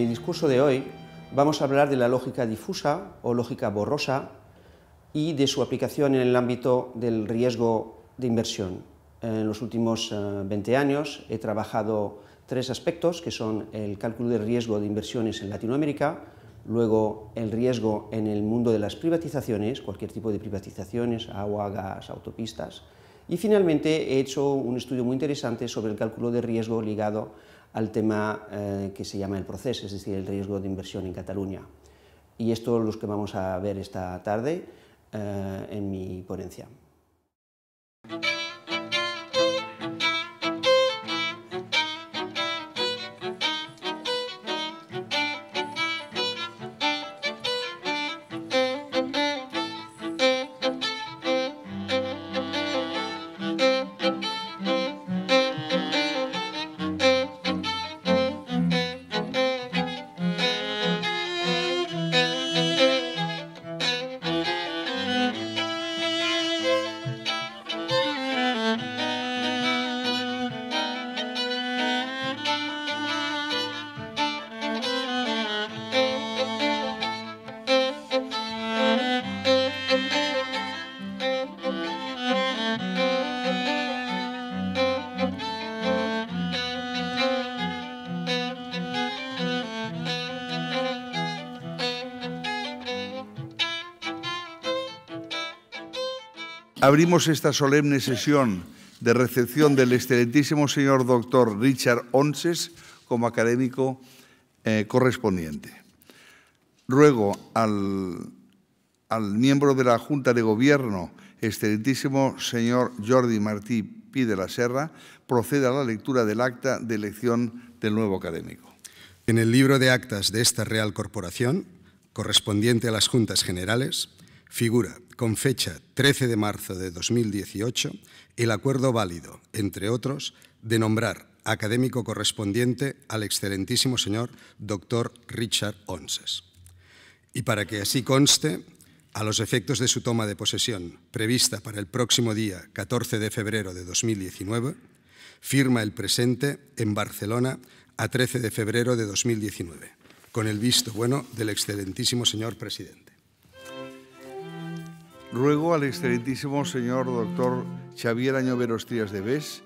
En el discurso de hoy vamos a hablar de la lógica difusa o lógica borrosa y de su aplicación en el ámbito del riesgo de inversión. En los últimos 20 eh, años he trabajado tres aspectos que son el cálculo de riesgo de inversiones en Latinoamérica, luego el riesgo en el mundo de las privatizaciones, cualquier tipo de privatizaciones, agua, gas, autopistas, y finalmente he hecho un estudio muy interesante sobre el cálculo de riesgo ligado al tema eh, que se llama el proceso, es decir, el riesgo de inversión en Cataluña. Y esto es lo que vamos a ver esta tarde eh, en mi ponencia. Abrimos esta solemne sesión de recepción del excelentísimo señor doctor Richard Onces como académico eh, correspondiente. Ruego al, al, miembro de la Junta de Gobierno, excelentísimo señor Jordi Martí Pi de la Serra, proceda a la lectura del acta de elección del nuevo académico. En el libro de actas de esta Real Corporación, correspondiente a las Juntas Generales, Figura, con fecha 13 de marzo de 2018, el acuerdo válido, entre otros, de nombrar académico correspondiente al excelentísimo señor doctor Richard Onses. Y para que así conste, a los efectos de su toma de posesión, prevista para el próximo día 14 de febrero de 2019, firma el presente en Barcelona a 13 de febrero de 2019, con el visto bueno del excelentísimo señor presidente. Ruego al excelentísimo señor doctor Xavier Añoveros Trías de Bes,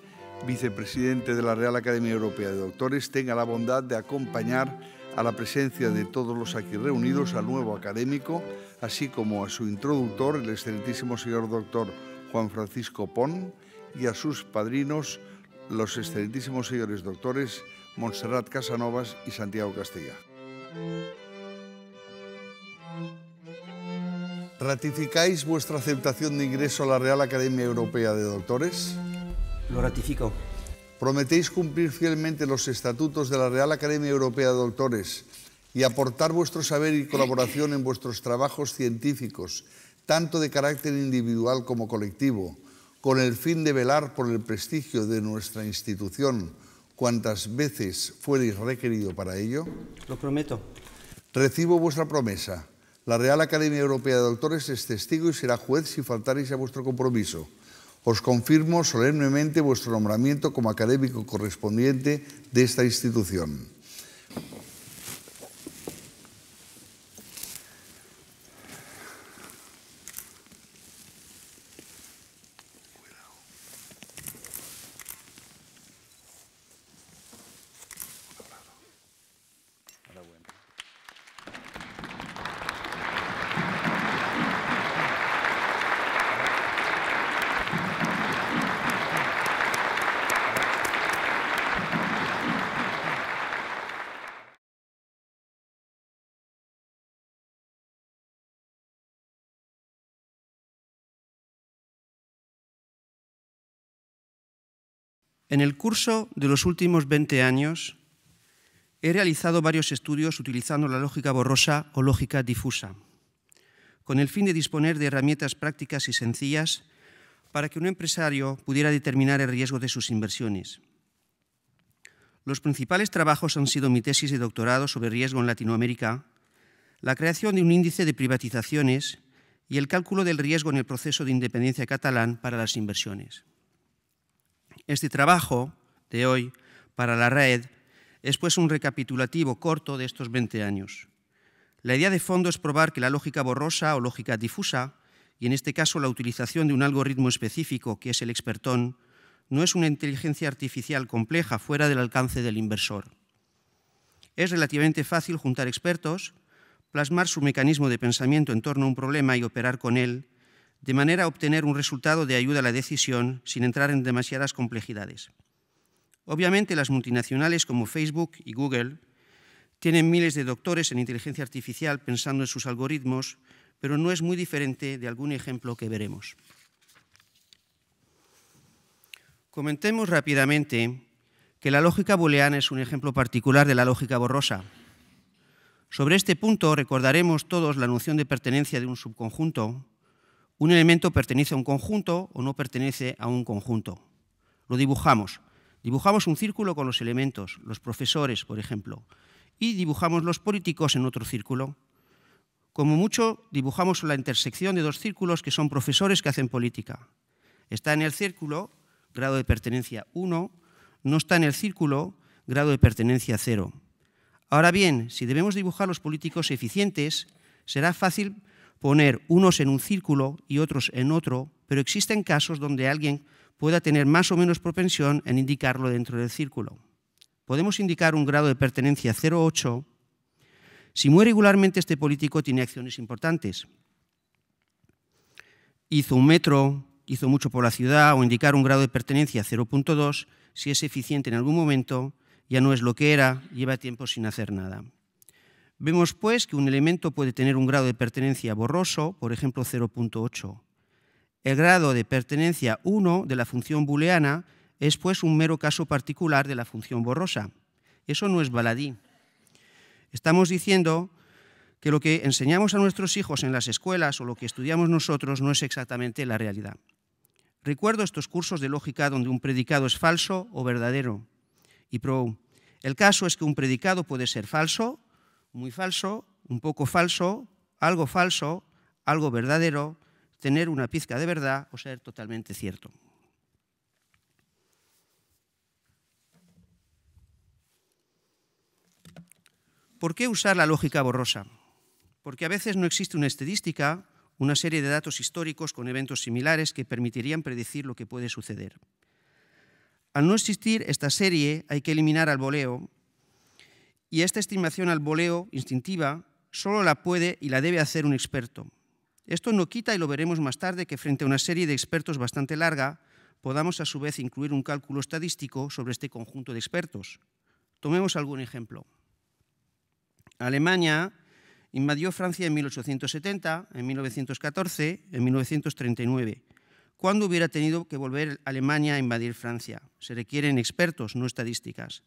vicepresidente de la Real Academia Europea de Doctores, tenga la bondad de acompañar a la presencia de todos los aquí reunidos al nuevo académico, así como a su introductor, el excelentísimo señor doctor Juan Francisco Pon, y a sus padrinos, los excelentísimos señores doctores Montserrat Casanovas y Santiago Castilla. ¿Ratificáis vuestra aceptación de ingreso a la Real Academia Europea de Doctores? Lo ratifico. ¿Prometéis cumplir fielmente los estatutos de la Real Academia Europea de Doctores y aportar vuestro saber y colaboración en vuestros trabajos científicos, tanto de carácter individual como colectivo, con el fin de velar por el prestigio de nuestra institución cuantas veces fuereis requerido para ello? Lo prometo. Recibo vuestra promesa. La Real Academia Europea de Doctores es testigo y será juez si faltáis a vuestro compromiso. Os confirmo solemnemente vuestro nombramiento como académico correspondiente de esta institución. En el curso de los últimos 20 años he realizado varios estudios utilizando la lógica borrosa o lógica difusa, con el fin de disponer de herramientas prácticas y sencillas para que un empresario pudiera determinar el riesgo de sus inversiones. Los principales trabajos han sido mi tesis de doctorado sobre riesgo en Latinoamérica, la creación de un índice de privatizaciones y el cálculo del riesgo en el proceso de independencia catalán para las inversiones. Este trabajo de hoy para la red es pues un recapitulativo corto de estos 20 años. La idea de fondo es probar que la lógica borrosa o lógica difusa, y en este caso la utilización de un algoritmo específico que es el expertón, no es una inteligencia artificial compleja fuera del alcance del inversor. Es relativamente fácil juntar expertos, plasmar su mecanismo de pensamiento en torno a un problema y operar con él de manera a obtener un resultado de ayuda a la decisión sin entrar en demasiadas complejidades. Obviamente las multinacionales como Facebook y Google tienen miles de doctores en inteligencia artificial pensando en sus algoritmos, pero no es muy diferente de algún ejemplo que veremos. Comentemos rápidamente que la lógica booleana es un ejemplo particular de la lógica borrosa. Sobre este punto recordaremos todos la noción de pertenencia de un subconjunto un elemento pertenece a un conjunto o no pertenece a un conjunto. Lo dibujamos. Dibujamos un círculo con los elementos, los profesores, por ejemplo, y dibujamos los políticos en otro círculo. Como mucho, dibujamos la intersección de dos círculos que son profesores que hacen política. Está en el círculo, grado de pertenencia 1, no está en el círculo, grado de pertenencia 0. Ahora bien, si debemos dibujar los políticos eficientes, será fácil poner unos en un círculo y otros en otro, pero existen casos donde alguien pueda tener más o menos propensión en indicarlo dentro del círculo. Podemos indicar un grado de pertenencia 0,8 si muy regularmente este político tiene acciones importantes. Hizo un metro, hizo mucho por la ciudad o indicar un grado de pertenencia 0.2 si es eficiente en algún momento, ya no es lo que era, lleva tiempo sin hacer nada. Vemos pues que un elemento puede tener un grado de pertenencia borroso, por ejemplo 0.8. El grado de pertenencia 1 de la función booleana es pues un mero caso particular de la función borrosa. Eso no es baladí. Estamos diciendo que lo que enseñamos a nuestros hijos en las escuelas o lo que estudiamos nosotros no es exactamente la realidad. Recuerdo estos cursos de lógica donde un predicado es falso o verdadero. Y pro, el caso es que un predicado puede ser falso muy falso, un poco falso, algo falso, algo verdadero, tener una pizca de verdad o ser totalmente cierto. ¿Por qué usar la lógica borrosa? Porque a veces no existe una estadística, una serie de datos históricos con eventos similares que permitirían predecir lo que puede suceder. Al no existir esta serie, hay que eliminar al voleo y esta estimación al voleo instintiva solo la puede y la debe hacer un experto. Esto no quita, y lo veremos más tarde, que frente a una serie de expertos bastante larga, podamos a su vez incluir un cálculo estadístico sobre este conjunto de expertos. Tomemos algún ejemplo. Alemania invadió Francia en 1870, en 1914, en 1939. ¿Cuándo hubiera tenido que volver Alemania a invadir Francia? Se requieren expertos, no estadísticas.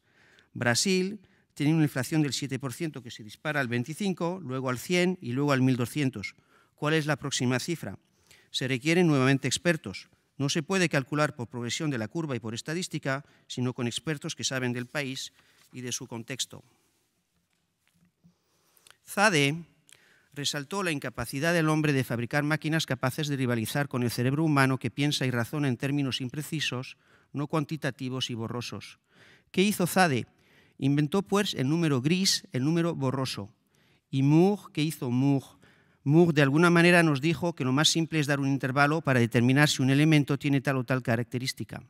Brasil tiene una inflación del 7% que se dispara al 25%, luego al 100% y luego al 1200. ¿Cuál es la próxima cifra? Se requieren nuevamente expertos. No se puede calcular por progresión de la curva y por estadística, sino con expertos que saben del país y de su contexto. Zade resaltó la incapacidad del hombre de fabricar máquinas capaces de rivalizar con el cerebro humano que piensa y razona en términos imprecisos, no cuantitativos y borrosos. ¿Qué hizo Zade? Inventó pues el número gris, el número borroso. Y Moore, ¿qué hizo Moore? Moore de alguna manera nos dijo que lo más simple es dar un intervalo para determinar si un elemento tiene tal o tal característica.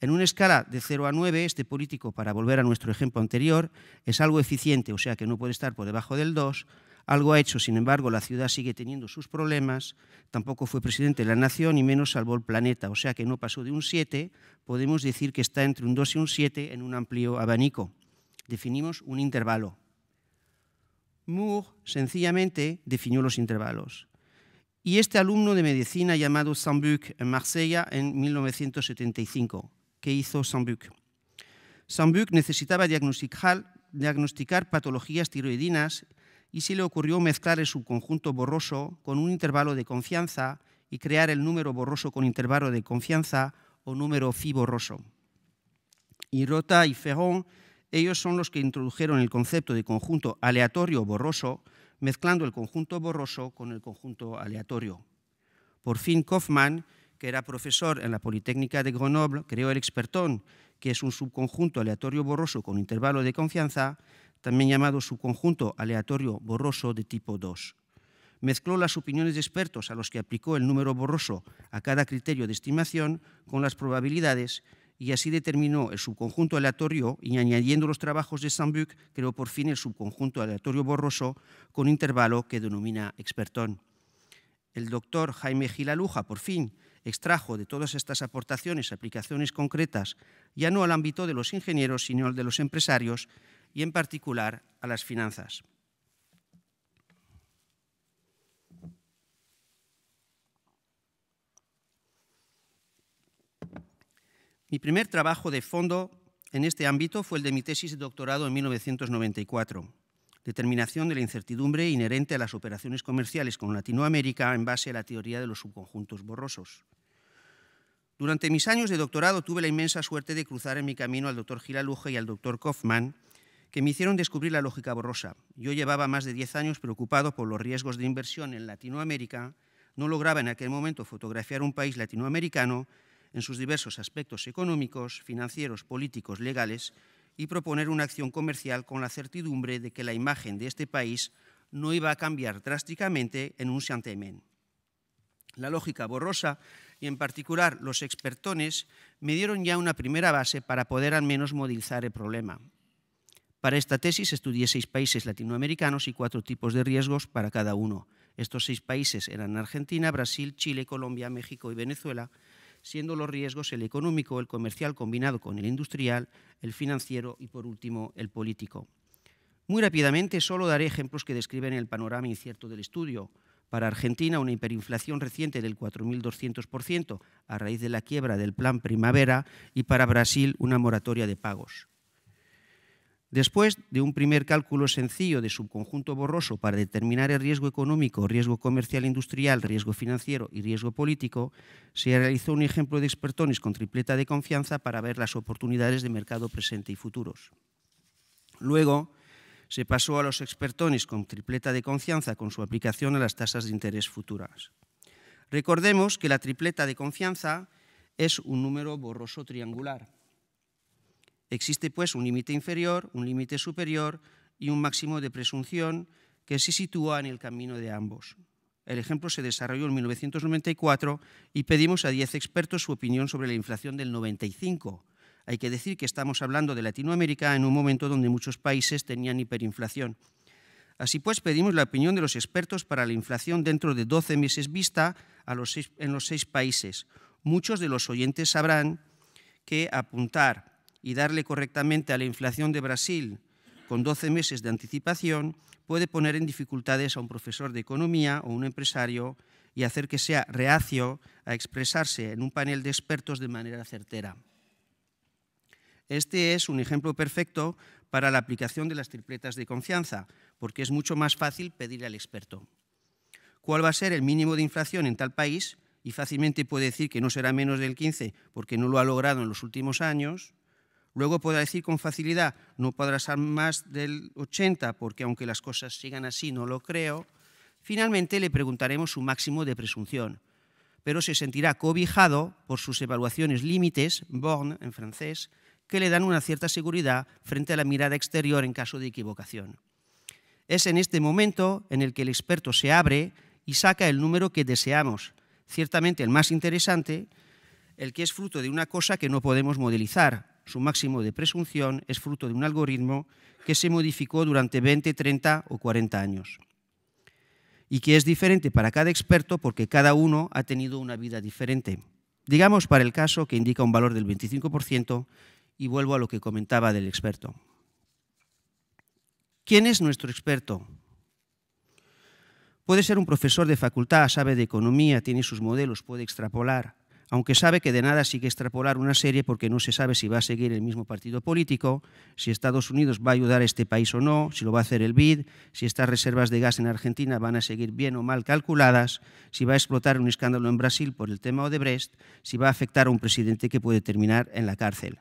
En una escala de 0 a 9, este político, para volver a nuestro ejemplo anterior, es algo eficiente, o sea que no puede estar por debajo del 2, algo ha hecho, sin embargo, la ciudad sigue teniendo sus problemas, tampoco fue presidente de la nación y menos salvó el planeta, o sea que no pasó de un 7, podemos decir que está entre un 2 y un 7 en un amplio abanico. Definimos un intervalo. Moore sencillamente definió los intervalos. Y este alumno de medicina llamado Sambuc en Marsella en 1975, ¿qué hizo Sambuc? Sambuc necesitaba diagnosticar, diagnosticar patologías tiroidinas y se le ocurrió mezclar el subconjunto borroso con un intervalo de confianza y crear el número borroso con intervalo de confianza o número phi borroso. Y Rota y Ferron, ellos son los que introdujeron el concepto de conjunto aleatorio borroso, mezclando el conjunto borroso con el conjunto aleatorio. Por fin Kaufmann, que era profesor en la Politécnica de Grenoble, creó el expertón, que es un subconjunto aleatorio borroso con intervalo de confianza, también llamado subconjunto aleatorio borroso de tipo 2. Mezcló las opiniones de expertos a los que aplicó el número borroso a cada criterio de estimación con las probabilidades y así determinó el subconjunto aleatorio y añadiendo los trabajos de Sambuc creó por fin el subconjunto aleatorio borroso con intervalo que denomina expertón. El doctor Jaime Gilaluja por fin extrajo de todas estas aportaciones aplicaciones concretas ya no al ámbito de los ingenieros sino al de los empresarios y en particular a las finanzas. Mi primer trabajo de fondo en este ámbito fue el de mi tesis de doctorado en 1994, Determinación de la incertidumbre inherente a las operaciones comerciales con Latinoamérica en base a la teoría de los subconjuntos borrosos. Durante mis años de doctorado tuve la inmensa suerte de cruzar en mi camino al doctor Gilaluje y al doctor Kaufman, que me hicieron descubrir la lógica borrosa. Yo llevaba más de 10 años preocupado por los riesgos de inversión en Latinoamérica, no lograba en aquel momento fotografiar un país latinoamericano en sus diversos aspectos económicos, financieros, políticos, legales, y proponer una acción comercial con la certidumbre de que la imagen de este país no iba a cambiar drásticamente en un santemén. La lógica borrosa y en particular los expertones me dieron ya una primera base para poder al menos modelizar el problema. Para esta tesis estudié seis países latinoamericanos y cuatro tipos de riesgos para cada uno. Estos seis países eran Argentina, Brasil, Chile, Colombia, México y Venezuela, siendo los riesgos el económico, el comercial combinado con el industrial, el financiero y por último el político. Muy rápidamente solo daré ejemplos que describen el panorama incierto del estudio. Para Argentina, una hiperinflación reciente del 4.200% a raíz de la quiebra del Plan Primavera y para Brasil, una moratoria de pagos. Después de un primer cálculo sencillo de subconjunto borroso para determinar el riesgo económico, riesgo comercial industrial, riesgo financiero y riesgo político, se realizó un ejemplo de expertones con tripleta de confianza para ver las oportunidades de mercado presente y futuros. Luego se pasó a los expertones con tripleta de confianza con su aplicación a las tasas de interés futuras. Recordemos que la tripleta de confianza es un número borroso triangular Existe pues un límite inferior, un límite superior y un máximo de presunción que se sitúa en el camino de ambos. El ejemplo se desarrolló en 1994 y pedimos a 10 expertos su opinión sobre la inflación del 95. Hay que decir que estamos hablando de Latinoamérica en un momento donde muchos países tenían hiperinflación. Así pues, pedimos la opinión de los expertos para la inflación dentro de 12 meses vista en los seis países. Muchos de los oyentes sabrán que apuntar y darle correctamente a la inflación de Brasil con 12 meses de anticipación puede poner en dificultades a un profesor de economía o un empresario y hacer que sea reacio a expresarse en un panel de expertos de manera certera. Este es un ejemplo perfecto para la aplicación de las tripletas de confianza, porque es mucho más fácil pedirle al experto cuál va a ser el mínimo de inflación en tal país, y fácilmente puede decir que no será menos del 15 porque no lo ha logrado en los últimos años, Luego podrá decir con facilidad, no podrá ser más del 80 porque aunque las cosas sigan así no lo creo. Finalmente le preguntaremos su máximo de presunción, pero se sentirá cobijado por sus evaluaciones límites, born en francés, que le dan una cierta seguridad frente a la mirada exterior en caso de equivocación. Es en este momento en el que el experto se abre y saca el número que deseamos, ciertamente el más interesante, el que es fruto de una cosa que no podemos modelizar, su máximo de presunción es fruto de un algoritmo que se modificó durante 20, 30 o 40 años y que es diferente para cada experto porque cada uno ha tenido una vida diferente. Digamos para el caso que indica un valor del 25% y vuelvo a lo que comentaba del experto. ¿Quién es nuestro experto? Puede ser un profesor de facultad, sabe de economía, tiene sus modelos, puede extrapolar, aunque sabe que de nada sigue extrapolar una serie porque no se sabe si va a seguir el mismo partido político, si Estados Unidos va a ayudar a este país o no, si lo va a hacer el BID, si estas reservas de gas en Argentina van a seguir bien o mal calculadas, si va a explotar un escándalo en Brasil por el tema Odebrecht, si va a afectar a un presidente que puede terminar en la cárcel.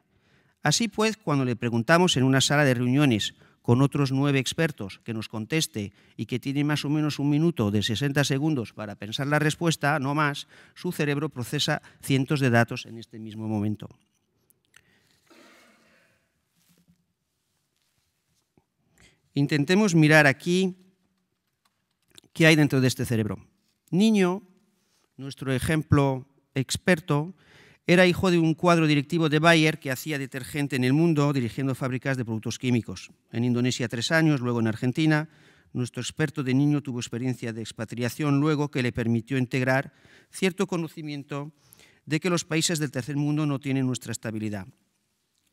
Así pues, cuando le preguntamos en una sala de reuniones con otros nueve expertos que nos conteste y que tiene más o menos un minuto de 60 segundos para pensar la respuesta, no más, su cerebro procesa cientos de datos en este mismo momento. Intentemos mirar aquí qué hay dentro de este cerebro. Niño, nuestro ejemplo experto, era hijo de un cuadro directivo de Bayer que hacía detergente en el mundo dirigiendo fábricas de productos químicos. En Indonesia tres años, luego en Argentina. Nuestro experto de niño tuvo experiencia de expatriación luego que le permitió integrar cierto conocimiento de que los países del tercer mundo no tienen nuestra estabilidad.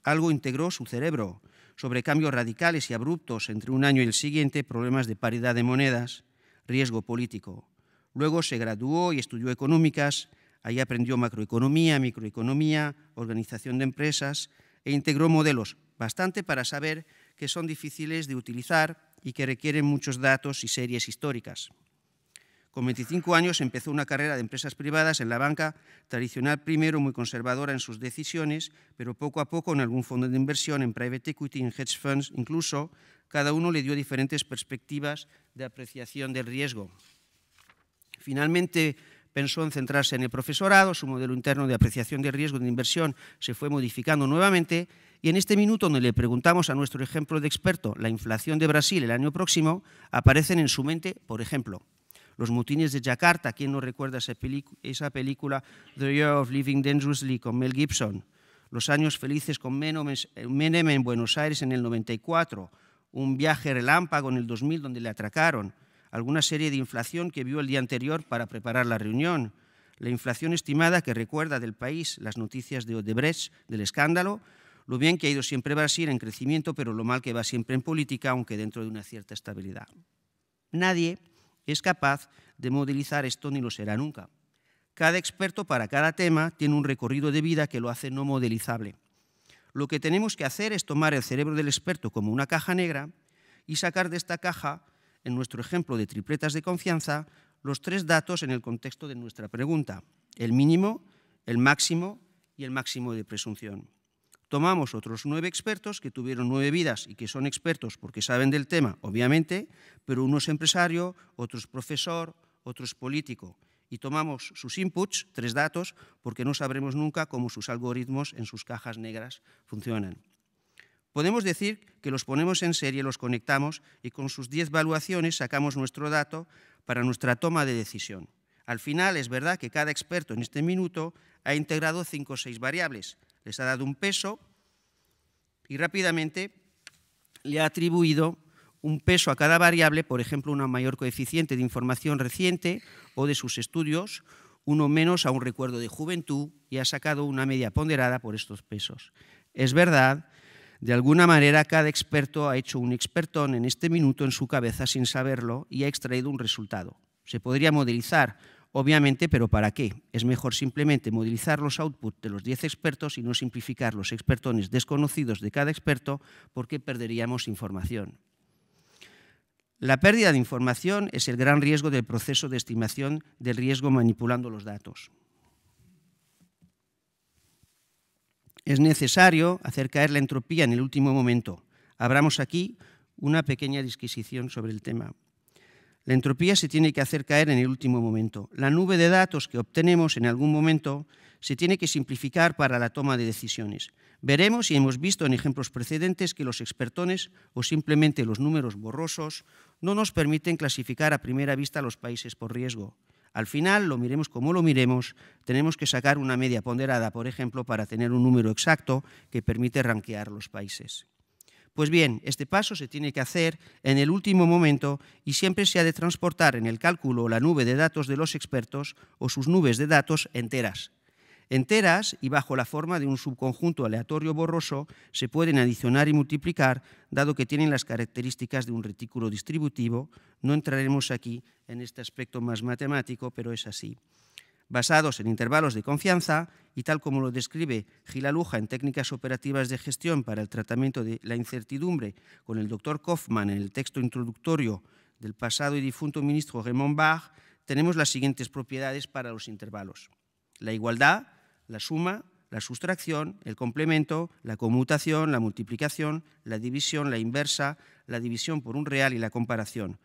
Algo integró su cerebro sobre cambios radicales y abruptos entre un año y el siguiente, problemas de paridad de monedas, riesgo político. Luego se graduó y estudió económicas Ahí aprendió macroeconomía, microeconomía, organización de empresas e integró modelos, bastante para saber que son difíciles de utilizar y que requieren muchos datos y series históricas. Con 25 años empezó una carrera de empresas privadas en la banca tradicional, primero muy conservadora en sus decisiones, pero poco a poco en algún fondo de inversión, en private equity, en hedge funds, incluso cada uno le dio diferentes perspectivas de apreciación del riesgo. Finalmente pensó en centrarse en el profesorado, su modelo interno de apreciación de riesgo de inversión se fue modificando nuevamente y en este minuto donde le preguntamos a nuestro ejemplo de experto la inflación de Brasil el año próximo, aparecen en su mente, por ejemplo, los mutines de Jakarta, ¿quién no recuerda esa, esa película The Year of Living Dangerously con Mel Gibson? Los años felices con Menem en Buenos Aires en el 94, un viaje relámpago en el 2000 donde le atracaron, alguna serie de inflación que vio el día anterior para preparar la reunión, la inflación estimada que recuerda del país las noticias de Odebrecht, del escándalo, lo bien que ha ido siempre Brasil en crecimiento, pero lo mal que va siempre en política, aunque dentro de una cierta estabilidad. Nadie es capaz de modelizar esto ni lo será nunca. Cada experto para cada tema tiene un recorrido de vida que lo hace no modelizable. Lo que tenemos que hacer es tomar el cerebro del experto como una caja negra y sacar de esta caja en nuestro ejemplo de tripletas de confianza, los tres datos en el contexto de nuestra pregunta, el mínimo, el máximo y el máximo de presunción. Tomamos otros nueve expertos que tuvieron nueve vidas y que son expertos porque saben del tema, obviamente, pero uno es empresario, otro es profesor, otro es político. Y tomamos sus inputs, tres datos, porque no sabremos nunca cómo sus algoritmos en sus cajas negras funcionan. Podemos decir que los ponemos en serie, los conectamos y con sus 10 evaluaciones sacamos nuestro dato para nuestra toma de decisión. Al final es verdad que cada experto en este minuto ha integrado 5 o 6 variables, les ha dado un peso y rápidamente le ha atribuido un peso a cada variable, por ejemplo, un mayor coeficiente de información reciente o de sus estudios, uno menos a un recuerdo de juventud y ha sacado una media ponderada por estos pesos. Es verdad de alguna manera, cada experto ha hecho un expertón en este minuto en su cabeza sin saberlo y ha extraído un resultado. Se podría modelizar, obviamente, pero ¿para qué? Es mejor simplemente modelizar los outputs de los 10 expertos y no simplificar los expertones desconocidos de cada experto porque perderíamos información. La pérdida de información es el gran riesgo del proceso de estimación del riesgo manipulando los datos. Es necesario hacer caer la entropía en el último momento. Abramos aquí una pequeña disquisición sobre el tema. La entropía se tiene que hacer caer en el último momento. La nube de datos que obtenemos en algún momento se tiene que simplificar para la toma de decisiones. Veremos y hemos visto en ejemplos precedentes que los expertones o simplemente los números borrosos no nos permiten clasificar a primera vista los países por riesgo. Al final, lo miremos como lo miremos, tenemos que sacar una media ponderada, por ejemplo, para tener un número exacto que permite ranquear los países. Pues bien, este paso se tiene que hacer en el último momento y siempre se ha de transportar en el cálculo la nube de datos de los expertos o sus nubes de datos enteras, enteras y bajo la forma de un subconjunto aleatorio borroso se pueden adicionar y multiplicar, dado que tienen las características de un retículo distributivo. No entraremos aquí en este aspecto más matemático, pero es así. Basados en intervalos de confianza, y tal como lo describe Gilaluja en Técnicas Operativas de Gestión para el Tratamiento de la Incertidumbre con el doctor Kaufman en el texto introductorio del pasado y difunto ministro Raymond Bach, tenemos las siguientes propiedades para los intervalos. La igualdad la suma, la sustracción, el complemento, la conmutación, la multiplicación, la división, la inversa, la división por un real y la comparación,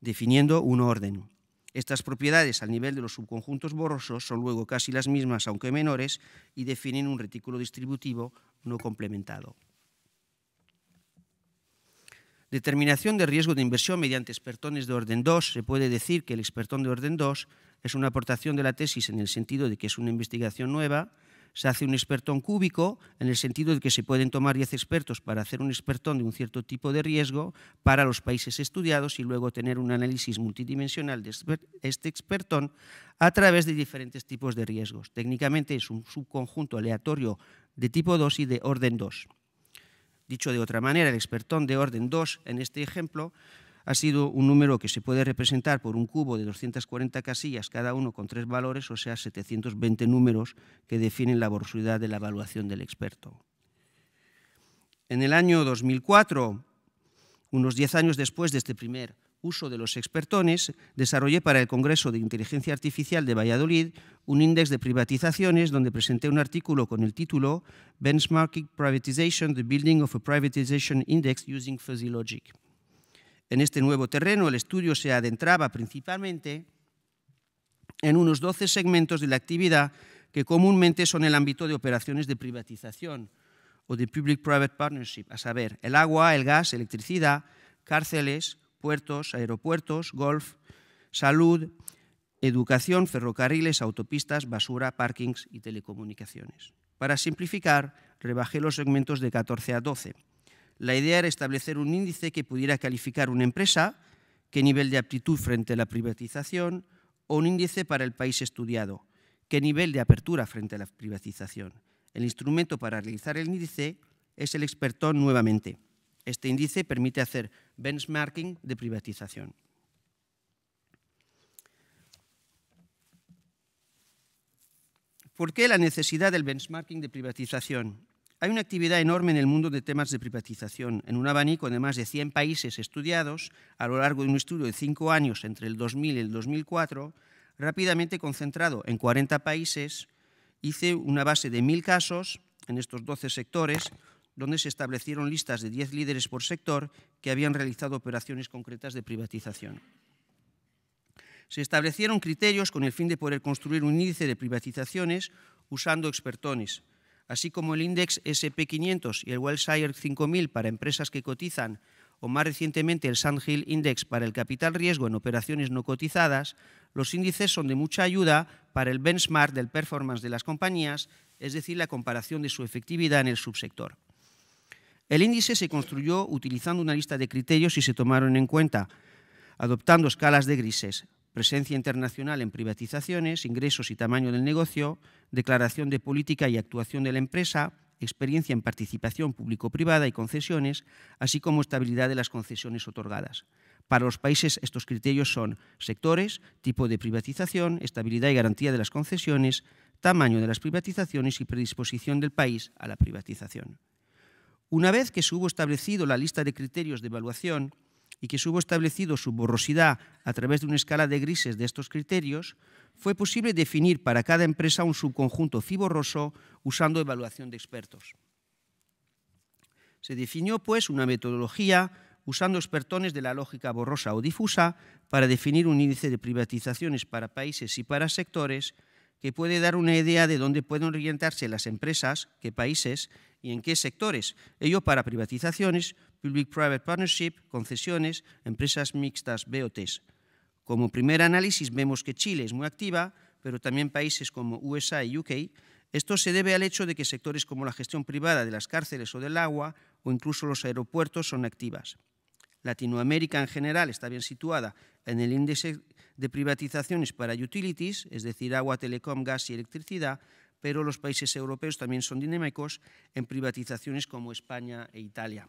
definiendo un orden. Estas propiedades al nivel de los subconjuntos borrosos son luego casi las mismas, aunque menores, y definen un retículo distributivo no complementado. Determinación de riesgo de inversión mediante expertones de orden 2. Se puede decir que el expertón de orden 2 es una aportación de la tesis en el sentido de que es una investigación nueva. Se hace un expertón cúbico en el sentido de que se pueden tomar 10 expertos para hacer un expertón de un cierto tipo de riesgo para los países estudiados y luego tener un análisis multidimensional de este expertón a través de diferentes tipos de riesgos. Técnicamente es un subconjunto aleatorio de tipo 2 y de orden 2. Dicho de otra manera, el expertón de orden 2 en este ejemplo ha sido un número que se puede representar por un cubo de 240 casillas, cada uno con tres valores, o sea, 720 números que definen la borrosidad de la evaluación del experto. En el año 2004, unos 10 años después de este primer uso de los expertones, desarrollé para el Congreso de Inteligencia Artificial de Valladolid un índice de privatizaciones donde presenté un artículo con el título Benchmarking Privatization, the Building of a Privatization Index using Fuzzy Logic. En este nuevo terreno, el estudio se adentraba principalmente en unos 12 segmentos de la actividad que comúnmente son el ámbito de operaciones de privatización o de Public-Private Partnership, a saber, el agua, el gas, electricidad, cárceles, puertos, aeropuertos, golf, salud, educación, ferrocarriles, autopistas, basura, parkings y telecomunicaciones. Para simplificar, rebajé los segmentos de 14 a 12. La idea era establecer un índice que pudiera calificar una empresa, qué nivel de aptitud frente a la privatización, o un índice para el país estudiado, qué nivel de apertura frente a la privatización. El instrumento para realizar el índice es el experto nuevamente. Este índice permite hacer benchmarking de privatización. ¿Por qué la necesidad del benchmarking de privatización? Hay una actividad enorme en el mundo de temas de privatización, en un abanico de más de 100 países estudiados a lo largo de un estudio de cinco años entre el 2000 y el 2004, rápidamente concentrado en 40 países. Hice una base de 1.000 casos en estos 12 sectores, donde se establecieron listas de 10 líderes por sector que habían realizado operaciones concretas de privatización. Se establecieron criterios con el fin de poder construir un índice de privatizaciones usando expertones, así como el índice SP500 y el Wellshire 5000 para empresas que cotizan o más recientemente el Sandhill Index para el capital riesgo en operaciones no cotizadas, los índices son de mucha ayuda para el benchmark del performance de las compañías, es decir, la comparación de su efectividad en el subsector. El índice se construyó utilizando una lista de criterios y se tomaron en cuenta, adoptando escalas de grises, presencia internacional en privatizaciones, ingresos y tamaño del negocio, declaración de política y actuación de la empresa, experiencia en participación público-privada y concesiones, así como estabilidad de las concesiones otorgadas. Para los países estos criterios son sectores, tipo de privatización, estabilidad y garantía de las concesiones, tamaño de las privatizaciones y predisposición del país a la privatización. Una vez que se hubo establecido la lista de criterios de evaluación y que se hubo establecido su borrosidad a través de una escala de grises de estos criterios, fue posible definir para cada empresa un subconjunto fiborroso usando evaluación de expertos. Se definió, pues, una metodología usando expertones de la lógica borrosa o difusa para definir un índice de privatizaciones para países y para sectores que puede dar una idea de dónde pueden orientarse las empresas, qué países y en qué sectores. Ello para privatizaciones, public-private partnership, concesiones, empresas mixtas, BOTs. Como primer análisis vemos que Chile es muy activa, pero también países como USA y UK. Esto se debe al hecho de que sectores como la gestión privada de las cárceles o del agua o incluso los aeropuertos son activas. Latinoamérica en general está bien situada en el índice de privatizaciones para utilities, es decir, agua, telecom, gas y electricidad, pero los países europeos también son dinámicos en privatizaciones como España e Italia.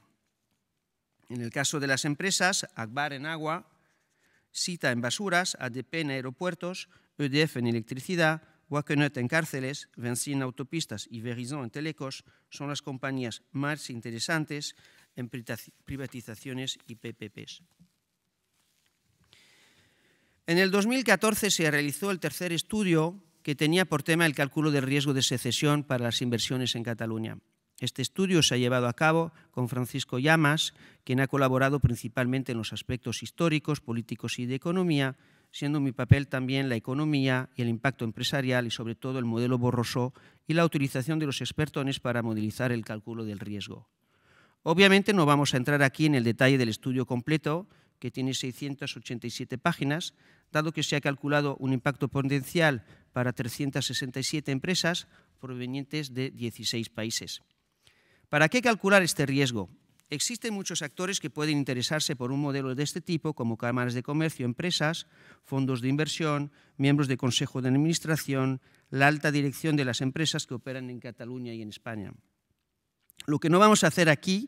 En el caso de las empresas, Agbar en agua, Cita en basuras, ADP en aeropuertos, EDF en electricidad, Wakenet en cárceles, Vinci en autopistas y Verizon en telecos son las compañías más interesantes en privatizaciones y PPPs. En el 2014 se realizó el tercer estudio que tenía por tema el cálculo del riesgo de secesión para las inversiones en Cataluña. Este estudio se ha llevado a cabo con Francisco Llamas, quien ha colaborado principalmente en los aspectos históricos, políticos y de economía, siendo mi papel también la economía y el impacto empresarial y sobre todo el modelo borroso y la utilización de los expertones para modelizar el cálculo del riesgo. Obviamente no vamos a entrar aquí en el detalle del estudio completo, que tiene 687 páginas, dado que se ha calculado un impacto potencial para 367 empresas provenientes de 16 países. ¿Para qué calcular este riesgo? Existen muchos actores que pueden interesarse por un modelo de este tipo, como cámaras de comercio, empresas, fondos de inversión, miembros de consejo de administración, la alta dirección de las empresas que operan en Cataluña y en España. Lo que no vamos a hacer aquí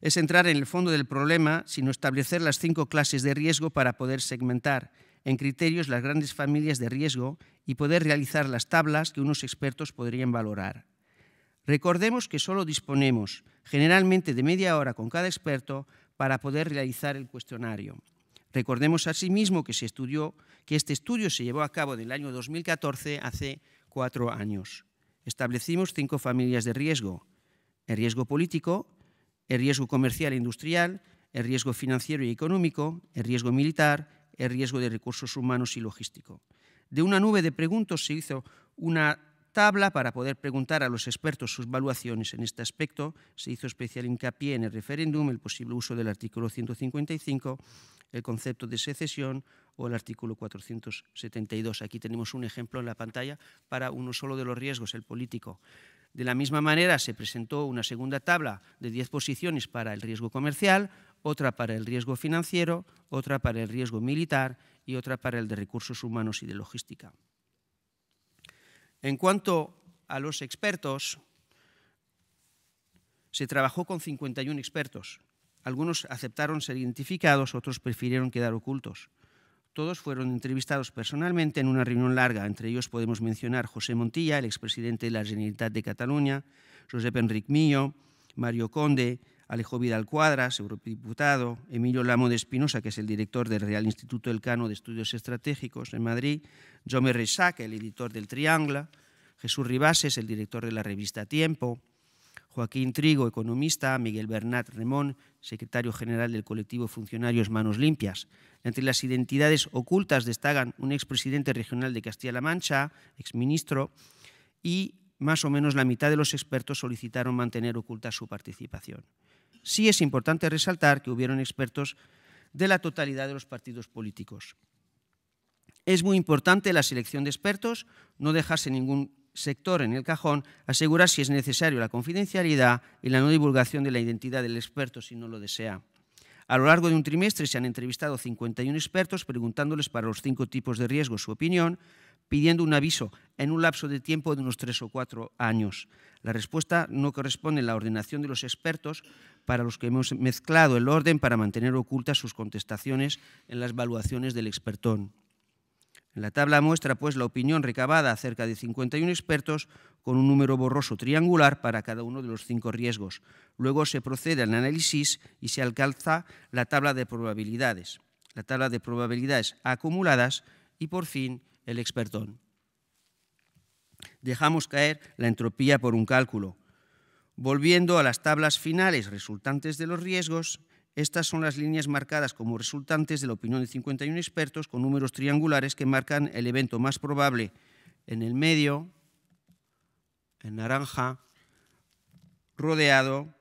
es entrar en el fondo del problema, sino establecer las cinco clases de riesgo para poder segmentar en criterios las grandes familias de riesgo y poder realizar las tablas que unos expertos podrían valorar. Recordemos que solo disponemos generalmente de media hora con cada experto para poder realizar el cuestionario. Recordemos asimismo que, se estudió, que este estudio se llevó a cabo en el año 2014, hace cuatro años. Establecimos cinco familias de riesgo. El riesgo político, el riesgo comercial e industrial, el riesgo financiero y económico, el riesgo militar, el riesgo de recursos humanos y logístico. De una nube de preguntas se hizo una tabla para poder preguntar a los expertos sus valuaciones en este aspecto. Se hizo especial hincapié en el referéndum, el posible uso del artículo 155, el concepto de secesión o el artículo 472. Aquí tenemos un ejemplo en la pantalla para uno solo de los riesgos, el político. De la misma manera, se presentó una segunda tabla de 10 posiciones para el riesgo comercial, otra para el riesgo financiero, otra para el riesgo militar y otra para el de recursos humanos y de logística. En cuanto a los expertos, se trabajó con 51 expertos. Algunos aceptaron ser identificados, otros prefirieron quedar ocultos. Todos fueron entrevistados personalmente en una reunión larga. Entre ellos podemos mencionar José Montilla, el expresidente de la Generalitat de Cataluña, Josep Enric Millo, Mario Conde, Alejo Vidal Cuadras, eurodiputado, Emilio Lamo de Espinosa, que es el director del Real Instituto Elcano de Estudios Estratégicos en Madrid, Jaume Resaca, el editor del Triangla, Jesús Ribases, el director de la revista Tiempo, Joaquín Trigo, economista, Miguel Bernat Remón, secretario general del colectivo Funcionarios Manos Limpias. Entre las identidades ocultas destacan un expresidente regional de Castilla-La Mancha, exministro, y más o menos la mitad de los expertos solicitaron mantener oculta su participación. Sí es importante resaltar que hubieron expertos de la totalidad de los partidos políticos. Es muy importante la selección de expertos, no dejarse ningún sector en el cajón, asegura si es necesario la confidencialidad y la no divulgación de la identidad del experto si no lo desea. A lo largo de un trimestre se han entrevistado 51 expertos preguntándoles para los cinco tipos de riesgo su opinión, pidiendo un aviso en un lapso de tiempo de unos tres o cuatro años. La respuesta no corresponde a la ordenación de los expertos para los que hemos mezclado el orden para mantener ocultas sus contestaciones en las evaluaciones del expertón la tabla muestra pues la opinión recabada cerca de 51 expertos con un número borroso triangular para cada uno de los cinco riesgos. Luego se procede al análisis y se alcanza la tabla de probabilidades, la tabla de probabilidades acumuladas y por fin el expertón. Dejamos caer la entropía por un cálculo. Volviendo a las tablas finales resultantes de los riesgos, estas son las líneas marcadas como resultantes de la opinión de 51 expertos con números triangulares que marcan el evento más probable en el medio, en naranja, rodeado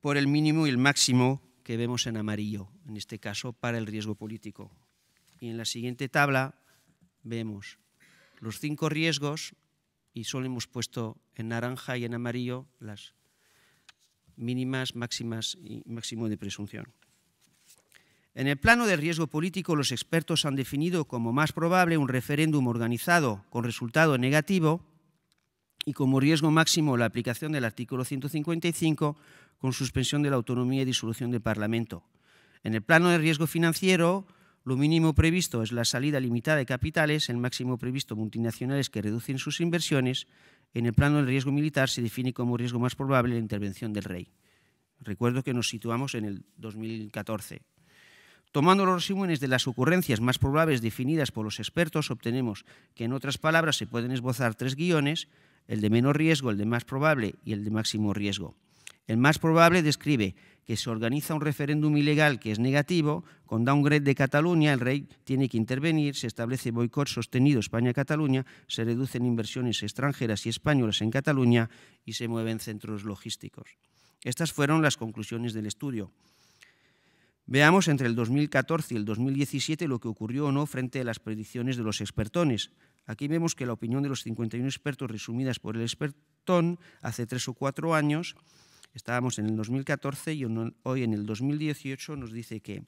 por el mínimo y el máximo que vemos en amarillo, en este caso para el riesgo político. Y en la siguiente tabla vemos los cinco riesgos y solo hemos puesto en naranja y en amarillo las mínimas, máximas y máximo de presunción. En el plano de riesgo político, los expertos han definido como más probable un referéndum organizado con resultado negativo y como riesgo máximo la aplicación del artículo 155 con suspensión de la autonomía y disolución del Parlamento. En el plano de riesgo financiero, lo mínimo previsto es la salida limitada de capitales, el máximo previsto multinacionales que reducen sus inversiones en el plano del riesgo militar se define como riesgo más probable la intervención del rey. Recuerdo que nos situamos en el 2014. Tomando los resúmenes de las ocurrencias más probables definidas por los expertos, obtenemos que en otras palabras se pueden esbozar tres guiones, el de menor riesgo, el de más probable y el de máximo riesgo. El más probable describe que se organiza un referéndum ilegal que es negativo, con downgrade de Cataluña, el rey tiene que intervenir, se establece boicot sostenido España-Cataluña, se reducen inversiones extranjeras y españolas en Cataluña y se mueven centros logísticos. Estas fueron las conclusiones del estudio. Veamos entre el 2014 y el 2017 lo que ocurrió o no frente a las predicciones de los expertones. Aquí vemos que la opinión de los 51 expertos resumidas por el expertón hace tres o cuatro años estábamos en el 2014 y hoy en el 2018 nos dice que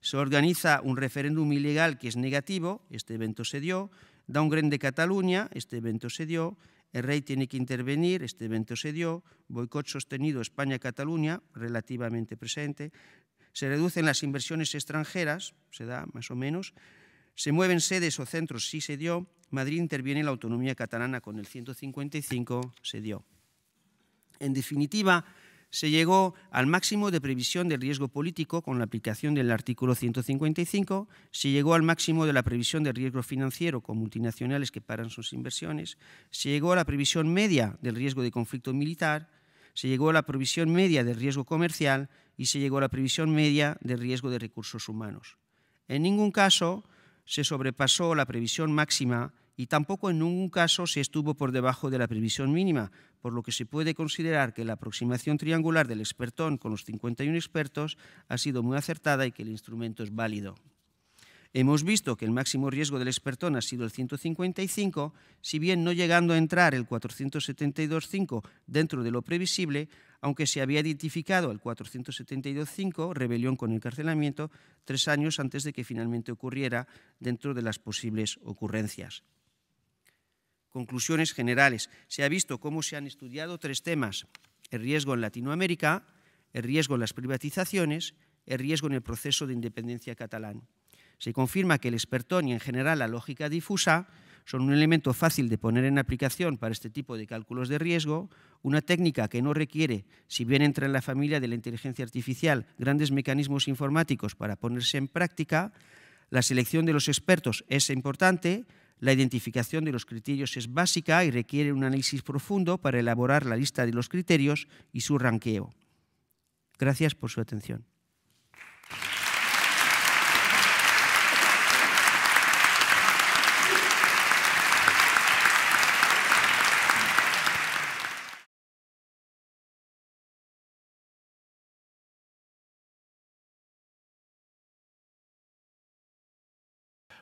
se organiza un referéndum ilegal que es negativo, este evento se dio, da un gran de Cataluña, este evento se dio, el rey tiene que intervenir, este evento se dio, boicot sostenido España-Cataluña, relativamente presente, se reducen las inversiones extranjeras, se da más o menos, se mueven sedes o centros, sí se dio, Madrid interviene en la autonomía catalana con el 155, se dio. En definitiva, se llegó al máximo de previsión del riesgo político con la aplicación del artículo 155, se llegó al máximo de la previsión del riesgo financiero con multinacionales que paran sus inversiones, se llegó a la previsión media del riesgo de conflicto militar, se llegó a la previsión media del riesgo comercial y se llegó a la previsión media del riesgo de recursos humanos. En ningún caso se sobrepasó la previsión máxima y tampoco en ningún caso se estuvo por debajo de la previsión mínima, por lo que se puede considerar que la aproximación triangular del expertón con los 51 expertos ha sido muy acertada y que el instrumento es válido. Hemos visto que el máximo riesgo del expertón ha sido el 155, si bien no llegando a entrar el 472.5 dentro de lo previsible, aunque se había identificado el 472.5, rebelión con encarcelamiento, tres años antes de que finalmente ocurriera dentro de las posibles ocurrencias. Conclusiones generales. Se ha visto cómo se han estudiado tres temas. El riesgo en Latinoamérica, el riesgo en las privatizaciones, el riesgo en el proceso de independencia catalán. Se confirma que el expertón y en general la lógica difusa son un elemento fácil de poner en aplicación para este tipo de cálculos de riesgo, una técnica que no requiere, si bien entra en la familia de la inteligencia artificial, grandes mecanismos informáticos para ponerse en práctica. La selección de los expertos es importante, la identificación de los criterios es básica y requiere un análisis profundo para elaborar la lista de los criterios y su ranqueo. Gracias por su atención.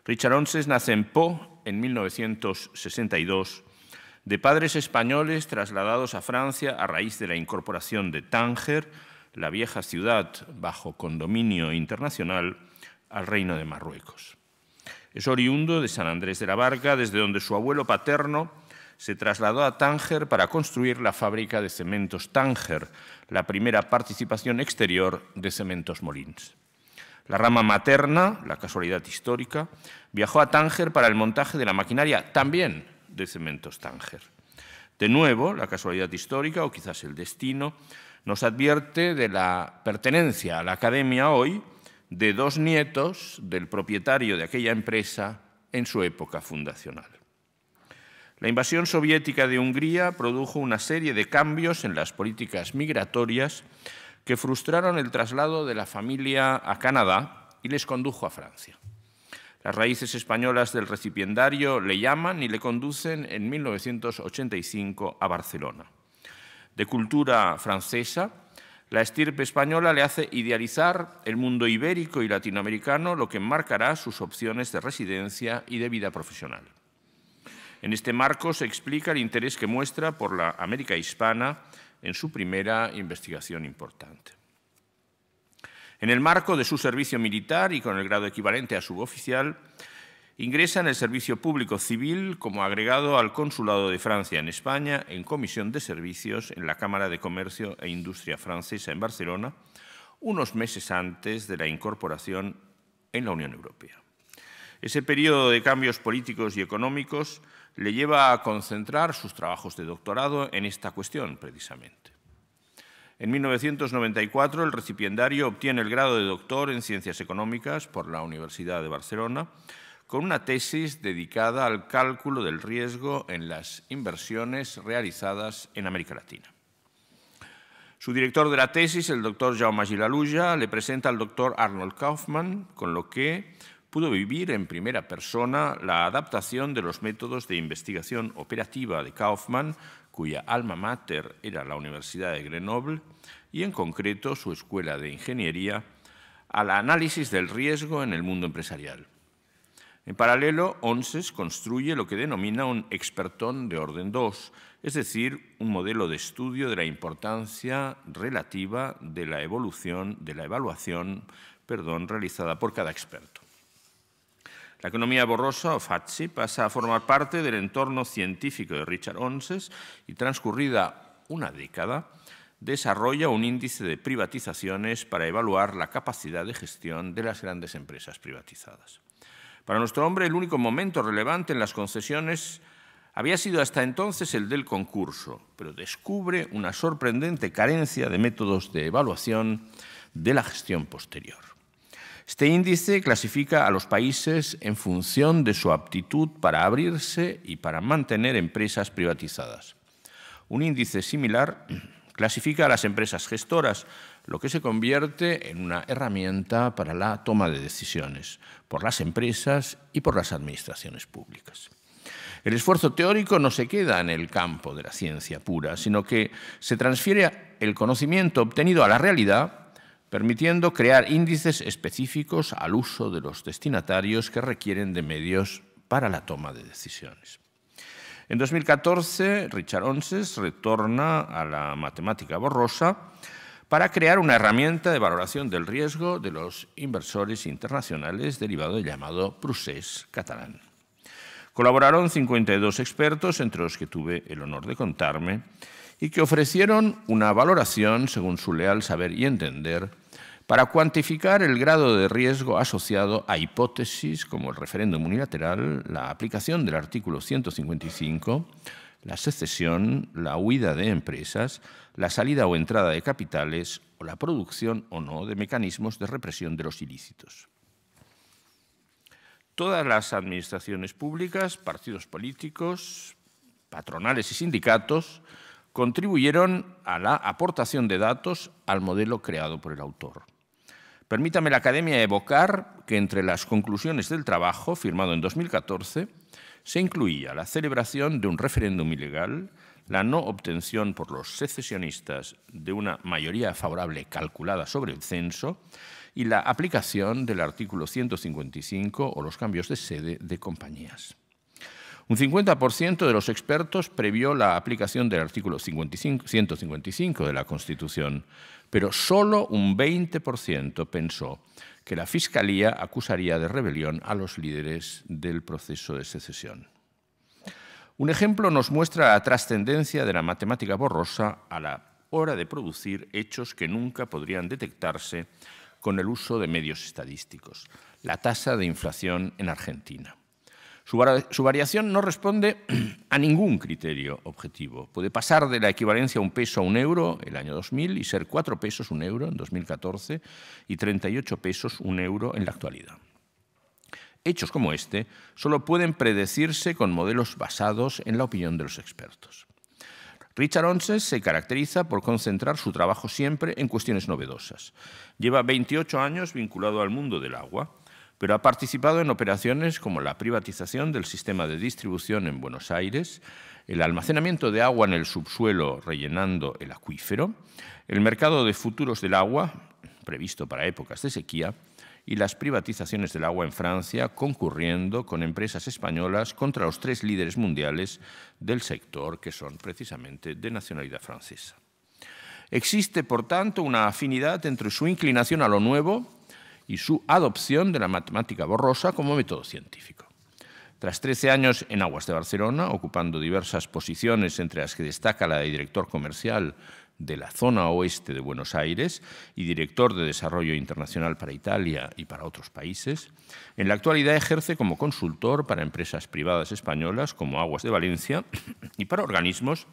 Richard Onses nace en Po en 1962, de padres españoles trasladados a Francia a raíz de la incorporación de Tánger, la vieja ciudad bajo condominio internacional, al Reino de Marruecos. Es oriundo de San Andrés de la Barca, desde donde su abuelo paterno se trasladó a Tánger para construir la fábrica de cementos Tánger, la primera participación exterior de Cementos Molins. La rama materna, la casualidad histórica, viajó a Tánger para el montaje de la maquinaria, también de Cementos Tánger. De nuevo, la casualidad histórica, o quizás el destino, nos advierte de la pertenencia a la academia hoy de dos nietos del propietario de aquella empresa en su época fundacional. La invasión soviética de Hungría produjo una serie de cambios en las políticas migratorias que frustraron el traslado de la familia a Canadá y les condujo a Francia. Las raíces españolas del recipiendario le llaman y le conducen en 1985 a Barcelona. De cultura francesa, la estirpe española le hace idealizar el mundo ibérico y latinoamericano, lo que marcará sus opciones de residencia y de vida profesional. En este marco se explica el interés que muestra por la América hispana en su primera investigación importante. En el marco de su servicio militar y con el grado equivalente a suboficial, ingresa en el servicio público civil como agregado al Consulado de Francia en España en comisión de servicios en la Cámara de Comercio e Industria Francesa en Barcelona, unos meses antes de la incorporación en la Unión Europea. Ese periodo de cambios políticos y económicos le lleva a concentrar sus trabajos de doctorado en esta cuestión, precisamente. En 1994, el recipiendario obtiene el grado de doctor en Ciencias Económicas por la Universidad de Barcelona, con una tesis dedicada al cálculo del riesgo en las inversiones realizadas en América Latina. Su director de la tesis, el doctor Jaume Gilaluya, le presenta al doctor Arnold Kaufman, con lo que pudo vivir en primera persona la adaptación de los métodos de investigación operativa de kaufmann cuya alma mater era la Universidad de Grenoble, y en concreto su escuela de ingeniería, al análisis del riesgo en el mundo empresarial. En paralelo, Onses construye lo que denomina un expertón de orden 2, es decir, un modelo de estudio de la importancia relativa de la evolución, de la evaluación, perdón, realizada por cada experto. La economía borrosa, o FATSI, pasa a formar parte del entorno científico de Richard Onces y transcurrida una década, desarrolla un índice de privatizaciones para evaluar la capacidad de gestión de las grandes empresas privatizadas. Para nuestro hombre, el único momento relevante en las concesiones había sido hasta entonces el del concurso, pero descubre una sorprendente carencia de métodos de evaluación de la gestión posterior. Este índice clasifica a los países en función de su aptitud para abrirse y para mantener empresas privatizadas. Un índice similar clasifica a las empresas gestoras, lo que se convierte en una herramienta para la toma de decisiones por las empresas y por las administraciones públicas. El esfuerzo teórico no se queda en el campo de la ciencia pura, sino que se transfiere el conocimiento obtenido a la realidad permitiendo crear índices específicos al uso de los destinatarios que requieren de medios para la toma de decisiones. En 2014, Richard Onses retorna a la matemática borrosa para crear una herramienta de valoración del riesgo de los inversores internacionales derivado del llamado procés catalán. Colaboraron 52 expertos, entre los que tuve el honor de contarme, y que ofrecieron una valoración, según su leal saber y entender, para cuantificar el grado de riesgo asociado a hipótesis como el referéndum unilateral, la aplicación del artículo 155, la secesión, la huida de empresas, la salida o entrada de capitales o la producción o no de mecanismos de represión de los ilícitos. Todas las administraciones públicas, partidos políticos, patronales y sindicatos contribuyeron a la aportación de datos al modelo creado por el autor. Permítame la Academia evocar que entre las conclusiones del trabajo, firmado en 2014, se incluía la celebración de un referéndum ilegal, la no obtención por los secesionistas de una mayoría favorable calculada sobre el censo y la aplicación del artículo 155 o los cambios de sede de compañías. Un 50% de los expertos previó la aplicación del artículo 55, 155 de la Constitución, pero solo un 20% pensó que la Fiscalía acusaría de rebelión a los líderes del proceso de secesión. Un ejemplo nos muestra la trascendencia de la matemática borrosa a la hora de producir hechos que nunca podrían detectarse con el uso de medios estadísticos. La tasa de inflación en Argentina. Su, variación no responde a ningún criterio objetivo. Puede pasar de la equivalencia a un peso a un euro el año 2000 y ser cuatro pesos un euro en 2014 y 38 pesos un euro en la actualidad. Hechos como este solo pueden predecirse con modelos basados en la opinión de los expertos. Richard Onses se caracteriza por concentrar su trabajo siempre en cuestiones novedosas. Lleva 28 años vinculado al mundo del agua pero ha participado en operaciones como la privatización del sistema de distribución en Buenos Aires, el almacenamiento de agua en el subsuelo rellenando el acuífero, el mercado de futuros del agua, previsto para épocas de sequía, y las privatizaciones del agua en Francia, concurriendo con empresas españolas contra los tres líderes mundiales del sector, que son precisamente de nacionalidad francesa. Existe, por tanto, una afinidad entre su inclinación a lo nuevo y su adopción de la matemática borrosa como método científico. Tras 13 años en Aguas de Barcelona, ocupando diversas posiciones entre las que destaca la de director comercial de la zona oeste de Buenos Aires y director de desarrollo internacional para Italia y para otros países, en la actualidad ejerce como consultor para empresas privadas españolas como Aguas de Valencia y para organismos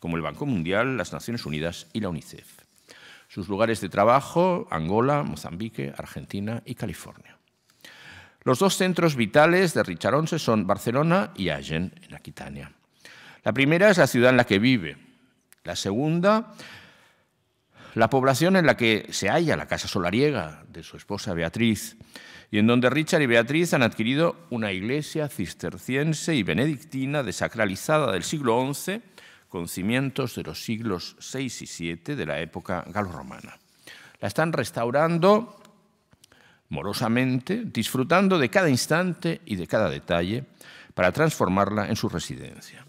como el Banco Mundial, las Naciones Unidas y la UNICEF. Sus lugares de trabajo, Angola, Mozambique, Argentina y California. Los dos centros vitales de Richard Once son Barcelona y Agen, en Aquitania. La primera es la ciudad en la que vive. La segunda, la población en la que se halla la casa solariega de su esposa Beatriz, y en donde Richard y Beatriz han adquirido una iglesia cisterciense y benedictina desacralizada del siglo XI con cimientos de los siglos VI y VII de la época galo-romana. La están restaurando morosamente, disfrutando de cada instante y de cada detalle para transformarla en su residencia.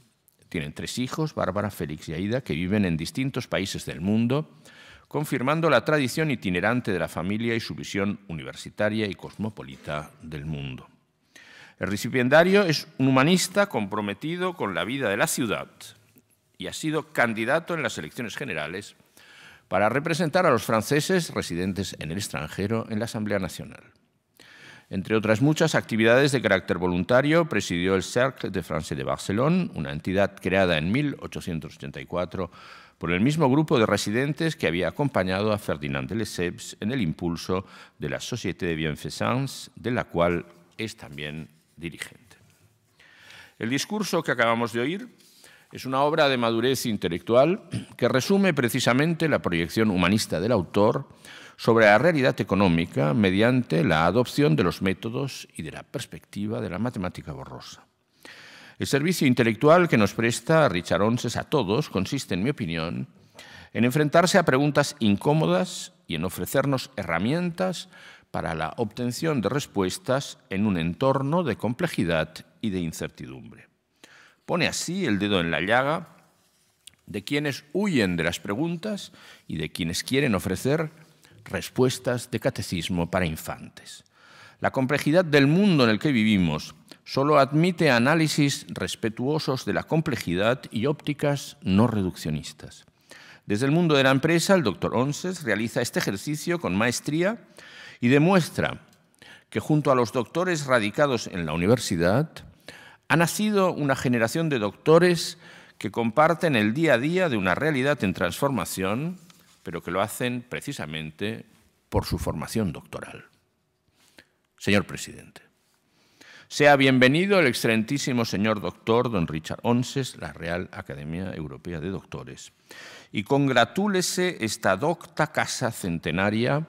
Tienen tres hijos, Bárbara, Félix y Aida, que viven en distintos países del mundo, confirmando la tradición itinerante de la familia y su visión universitaria y cosmopolita del mundo. El recipiendario es un humanista comprometido con la vida de la ciudad, y ha sido candidato en las elecciones generales para representar a los franceses residentes en el extranjero en la Asamblea Nacional. Entre otras muchas actividades de carácter voluntario, presidió el Cercle de France de Barcelona, una entidad creada en 1884 por el mismo grupo de residentes que había acompañado a Ferdinand de Lesseps en el impulso de la Société de Bienfaisance, de la cual es también dirigente. El discurso que acabamos de oír es una obra de madurez intelectual que resume precisamente la proyección humanista del autor sobre la realidad económica mediante la adopción de los métodos y de la perspectiva de la matemática borrosa. El servicio intelectual que nos presta Richard Onces a todos consiste, en mi opinión, en enfrentarse a preguntas incómodas y en ofrecernos herramientas para la obtención de respuestas en un entorno de complejidad y de incertidumbre. Pone así el dedo en la llaga de quienes huyen de las preguntas y de quienes quieren ofrecer respuestas de catecismo para infantes. La complejidad del mundo en el que vivimos solo admite análisis respetuosos de la complejidad y ópticas no reduccionistas. Desde el mundo de la empresa, el doctor Onses realiza este ejercicio con maestría y demuestra que junto a los doctores radicados en la universidad, ha nacido una generación de doctores que comparten el día a día de una realidad en transformación, pero que lo hacen precisamente por su formación doctoral. Señor presidente, sea bienvenido el excelentísimo señor doctor don Richard Onces, la Real Academia Europea de Doctores, y congratúlese esta docta casa centenaria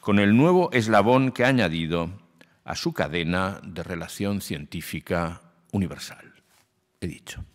con el nuevo eslabón que ha añadido a su cadena de relación científica universal. He dicho.